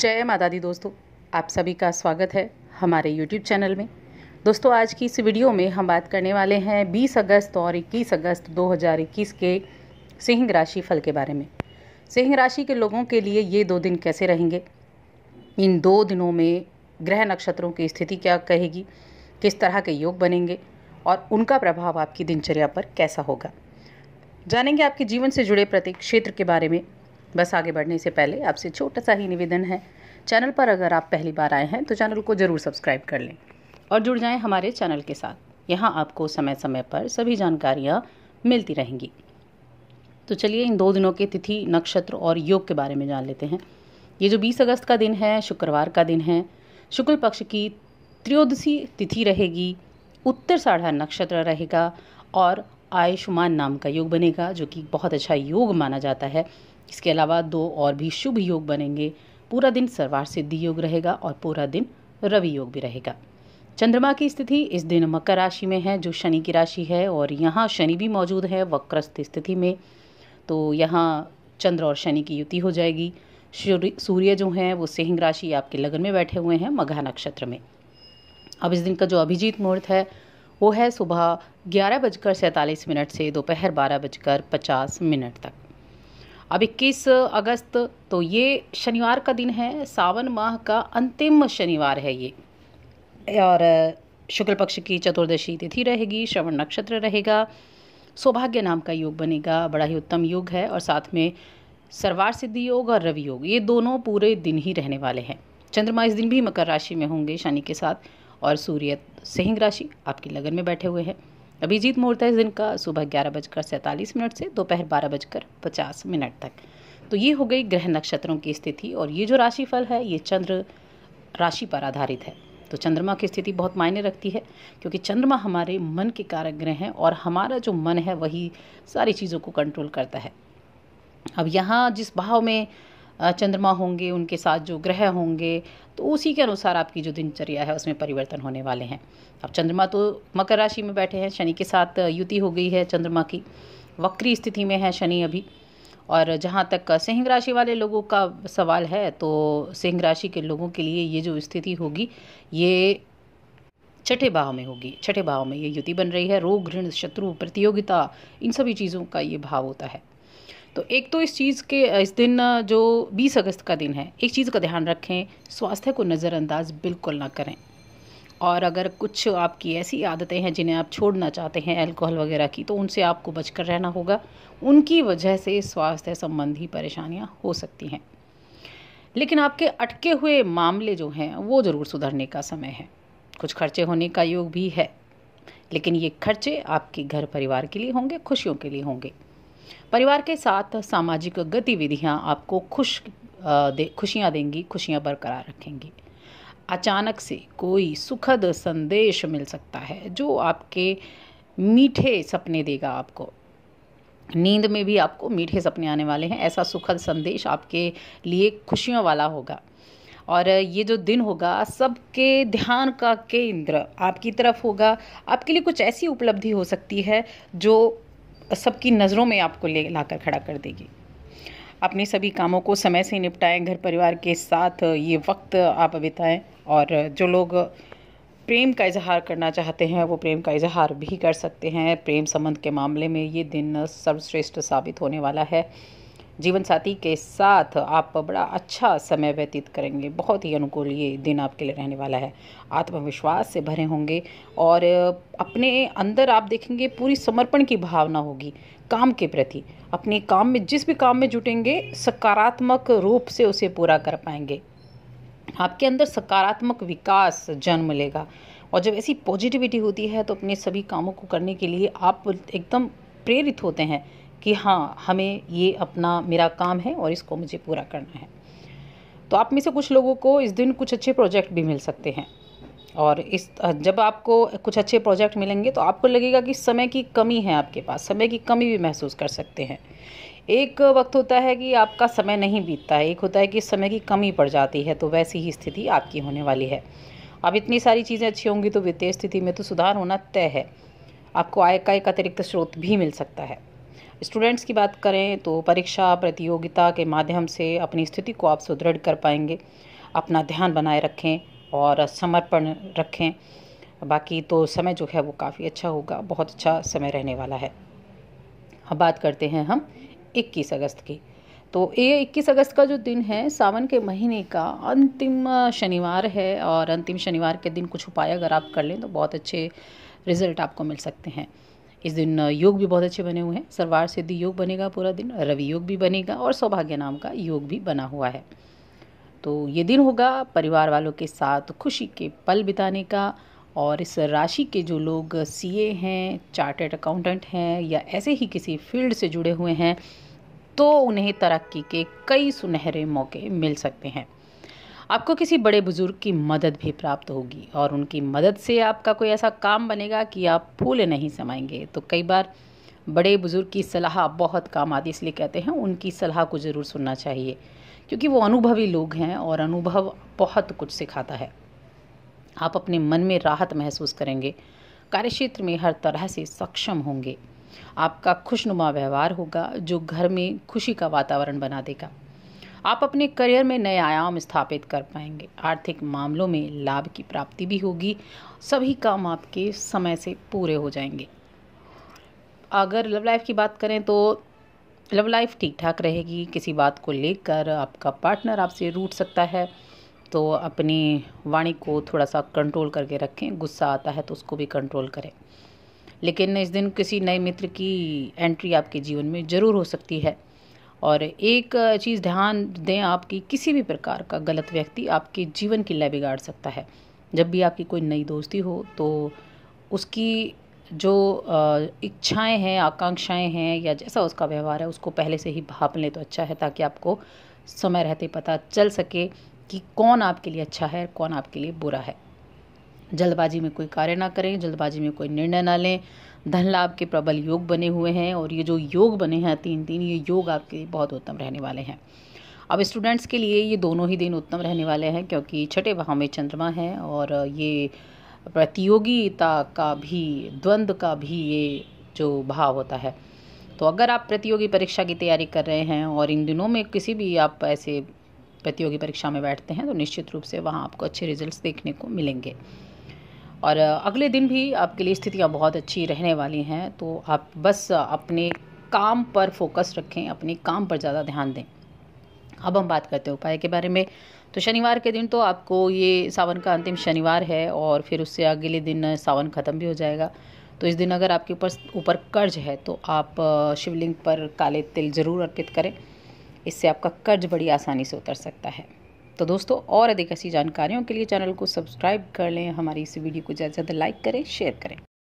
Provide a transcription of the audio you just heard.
जय माता दी दोस्तों आप सभी का स्वागत है हमारे YouTube चैनल में दोस्तों आज की इस वीडियो में हम बात करने वाले हैं 20 अगस्त और 21 अगस्त 2021 के सिंह राशि फल के बारे में सिंह राशि के लोगों के लिए ये दो दिन कैसे रहेंगे इन दो दिनों में ग्रह नक्षत्रों की स्थिति क्या कहेगी किस तरह के योग बनेंगे और उनका प्रभाव आपकी दिनचर्या पर कैसा होगा जानेंगे आपके जीवन से जुड़े प्रत्येक क्षेत्र के बारे में बस आगे बढ़ने से पहले आपसे छोटा सा ही निवेदन है चैनल पर अगर आप पहली बार आए हैं तो चैनल को ज़रूर सब्सक्राइब कर लें और जुड़ जाएं हमारे चैनल के साथ यहाँ आपको समय समय पर सभी जानकारियाँ मिलती रहेंगी तो चलिए इन दो दिनों के तिथि नक्षत्र और योग के बारे में जान लेते हैं ये जो 20 अगस्त का दिन है शुक्रवार का दिन है शुक्ल पक्ष की त्रयोदशी तिथि रहेगी उत्तर साढ़ा नक्षत्र रहेगा और आयुष्मान नाम का योग बनेगा जो कि बहुत अच्छा योग माना जाता है इसके अलावा दो और भी शुभ योग बनेंगे पूरा दिन सर्वार सिद्धि योग रहेगा और पूरा दिन रवि योग भी रहेगा चंद्रमा की स्थिति इस दिन मकर राशि में है जो शनि की राशि है और यहाँ शनि भी मौजूद है वक्रस्थ स्थिति में तो यहाँ चंद्र और शनि की युति हो जाएगी सूर्य जो हैं वो सिंह राशि आपके लगन में बैठे हुए हैं मघा नक्षत्र में अब इस दिन का जो अभिजीत मुहूर्त है वो है सुबह ग्यारह बजकर सैंतालीस मिनट से दोपहर बारह बजकर पचास मिनट तक अब 21 अगस्त तो ये शनिवार का दिन है सावन माह का अंतिम शनिवार है ये और शुक्ल पक्ष की चतुर्दशी तिथि रहेगी श्रवण नक्षत्र रहेगा सौभाग्य नाम का योग बनेगा बड़ा ही उत्तम योग है और साथ में सर्वार सिद्धि योग और रवि योग ये दोनों पूरे दिन ही रहने वाले हैं चंद्रमा इस दिन भी मकर राशि में होंगे शनि के साथ और सूर्य सिंह राशि आपकी लगन में बैठे हुए हैं अभिजीत मुहूर्त है इस दिन का सुबह ग्यारह बजकर सैंतालीस मिनट से दोपहर बारह बजकर पचास मिनट तक तो ये हो गई ग्रह नक्षत्रों की स्थिति और ये जो राशिफल है ये चंद्र राशि पर आधारित है तो चंद्रमा की स्थिति बहुत मायने रखती है क्योंकि चंद्रमा हमारे मन के कारक ग्रह हैं और हमारा जो मन है वही सारी चीज़ों को कंट्रोल करता है अब यहाँ जिस भाव में चंद्रमा होंगे उनके साथ जो ग्रह होंगे तो उसी के अनुसार आपकी जो दिनचर्या है उसमें परिवर्तन होने वाले हैं अब चंद्रमा तो मकर राशि में बैठे हैं शनि के साथ युति हो गई है चंद्रमा की वक्री स्थिति में है शनि अभी और जहाँ तक सिंह राशि वाले लोगों का सवाल है तो सिंह राशि के लोगों के लिए ये जो स्थिति होगी ये छठे भाव में होगी छठे भाव में ये युति बन रही है रोग ऋण शत्रु प्रतियोगिता इन सभी चीज़ों का ये भाव होता है तो एक तो इस चीज़ के इस दिन जो 20 अगस्त का दिन है एक चीज़ का ध्यान रखें स्वास्थ्य को नज़रअंदाज बिल्कुल ना करें और अगर कुछ आपकी ऐसी आदतें हैं जिन्हें आप छोड़ना चाहते हैं अल्कोहल वगैरह की तो उनसे आपको बचकर रहना होगा उनकी वजह से स्वास्थ्य संबंधी परेशानियाँ हो सकती हैं लेकिन आपके अटके हुए मामले जो हैं वो ज़रूर सुधरने का समय है कुछ खर्चे होने का योग भी है लेकिन ये खर्चे आपके घर परिवार के लिए होंगे खुशियों के लिए होंगे परिवार के साथ सामाजिक गतिविधियाँ आपको खुश दे खुशियाँ देंगी खुशियाँ बरकरार रखेंगी अचानक से कोई सुखद संदेश मिल सकता है जो आपके मीठे सपने देगा आपको नींद में भी आपको मीठे सपने आने वाले हैं ऐसा सुखद संदेश आपके लिए खुशियों वाला होगा और ये जो दिन होगा सबके ध्यान का केंद्र आपकी तरफ होगा आपके लिए कुछ ऐसी उपलब्धि हो सकती है जो सबकी नज़रों में आपको ले ला कर खड़ा कर देगी अपने सभी कामों को समय से निपटाएं घर परिवार के साथ ये वक्त आप बिताएं और जो लोग प्रेम का इजहार करना चाहते हैं वो प्रेम का इजहार भी कर सकते हैं प्रेम संबंध के मामले में ये दिन सर्वश्रेष्ठ साबित होने वाला है जीवन साथी के साथ आप बड़ा अच्छा समय व्यतीत करेंगे बहुत ही अनुकूल ये दिन आपके लिए रहने वाला है आत्मविश्वास से भरे होंगे और अपने अंदर आप देखेंगे पूरी समर्पण की भावना होगी काम के प्रति अपने काम में जिस भी काम में जुटेंगे सकारात्मक रूप से उसे पूरा कर पाएंगे आपके अंदर सकारात्मक विकास जन्म लेगा और जब ऐसी पॉजिटिविटी होती है तो अपने सभी कामों को करने के लिए आप एकदम प्रेरित होते हैं कि हाँ हमें ये अपना मेरा काम है और इसको मुझे पूरा करना है तो आप में से कुछ लोगों को इस दिन कुछ अच्छे प्रोजेक्ट भी मिल सकते हैं और इस जब आपको कुछ अच्छे प्रोजेक्ट मिलेंगे तो आपको लगेगा कि समय की कमी है आपके पास समय की कमी भी महसूस कर सकते हैं एक वक्त होता है कि आपका समय नहीं बीतता है एक होता है कि समय की कमी पड़ जाती है तो वैसी ही स्थिति आपकी होने वाली है अब इतनी सारी चीज़ें अच्छी होंगी तो वित्तीय स्थिति में तो सुधार होना तय है आपको आय का एक अतिरिक्त स्रोत भी मिल सकता है स्टूडेंट्स की बात करें तो परीक्षा प्रतियोगिता के माध्यम से अपनी स्थिति को आप सुदृढ़ कर पाएंगे अपना ध्यान बनाए रखें और समर्पण रखें बाकी तो समय जो है वो काफ़ी अच्छा होगा बहुत अच्छा समय रहने वाला है अब बात करते हैं हम 21 अगस्त की तो ये 21 अगस्त का जो दिन है सावन के महीने का अंतिम शनिवार है और अंतिम शनिवार के दिन कुछ उपाय अगर आप कर लें तो बहुत अच्छे रिज़ल्ट आपको मिल सकते हैं इस दिन योग भी बहुत अच्छे बने हुए हैं सरवार सिद्धि योग बनेगा पूरा दिन रवि योग भी बनेगा और सौभाग्य नाम का योग भी बना हुआ है तो ये दिन होगा परिवार वालों के साथ खुशी के पल बिताने का और इस राशि के जो लोग सीए हैं चार्टेड अकाउंटेंट हैं या ऐसे ही किसी फील्ड से जुड़े हुए हैं तो उन्हें तरक्की के कई सुनहरे मौके मिल सकते हैं आपको किसी बड़े बुज़ुर्ग की मदद भी प्राप्त होगी और उनकी मदद से आपका कोई ऐसा काम बनेगा कि आप फूल नहीं समाएंगे तो कई बार बड़े बुज़ुर्ग की सलाह बहुत काम आती इसलिए कहते हैं उनकी सलाह को ज़रूर सुनना चाहिए क्योंकि वो अनुभवी लोग हैं और अनुभव बहुत कुछ सिखाता है आप अपने मन में राहत महसूस करेंगे कार्यक्षेत्र में हर तरह से सक्षम होंगे आपका खुशनुमा व्यवहार होगा जो घर में खुशी का वातावरण बना देगा आप अपने करियर में नए आयाम स्थापित कर पाएंगे आर्थिक मामलों में लाभ की प्राप्ति भी होगी सभी काम आपके समय से पूरे हो जाएंगे अगर लव लाइफ की बात करें तो लव लाइफ ठीक ठाक रहेगी किसी बात को लेकर आपका पार्टनर आपसे रूट सकता है तो अपनी वाणी को थोड़ा सा कंट्रोल करके रखें गुस्सा आता है तो उसको भी कंट्रोल करें लेकिन इस दिन किसी नए मित्र की एंट्री आपके जीवन में ज़रूर हो सकती है और एक चीज़ ध्यान दें आपकी किसी भी प्रकार का गलत व्यक्ति आपके जीवन की लय बिगाड़ सकता है जब भी आपकी कोई नई दोस्ती हो तो उसकी जो इच्छाएं हैं आकांक्षाएं हैं या जैसा उसका व्यवहार है उसको पहले से ही भाप लें तो अच्छा है ताकि आपको समय रहते पता चल सके कि कौन आपके लिए अच्छा है कौन आपके लिए बुरा है जल्दबाजी में कोई कार्य ना करें जल्दबाजी में कोई निर्णय ना लें धन लाभ के प्रबल योग बने हुए हैं और ये जो योग बने हैं तीन तीन ये योग आपके बहुत उत्तम रहने वाले हैं अब स्टूडेंट्स के लिए ये दोनों ही दिन उत्तम रहने वाले हैं क्योंकि छठे भाव में चंद्रमा है और ये प्रतियोगिता का भी द्वंद्व का भी ये जो भाव होता है तो अगर आप प्रतियोगी परीक्षा की तैयारी कर रहे हैं और इन दिनों में किसी भी आप ऐसे प्रतियोगी परीक्षा में बैठते हैं तो निश्चित रूप से वहाँ आपको अच्छे रिजल्ट्स देखने को मिलेंगे और अगले दिन भी आपके लिए स्थितियाँ बहुत अच्छी रहने वाली हैं तो आप बस अपने काम पर फोकस रखें अपने काम पर ज़्यादा ध्यान दें अब हम बात करते हैं उपाय के बारे में तो शनिवार के दिन तो आपको ये सावन का अंतिम शनिवार है और फिर उससे अगले दिन सावन ख़त्म भी हो जाएगा तो इस दिन अगर आपके ऊपर ऊपर कर्ज है तो आप शिवलिंग पर काले तिल ज़रूर अर्पित करें इससे आपका कर्ज बड़ी आसानी से उतर सकता है तो दोस्तों और अधिक ऐसी जानकारियों के लिए चैनल को सब्सक्राइब कर लें हमारी इस वीडियो को ज़्यादा से ज़्यादा लाइक करें शेयर करें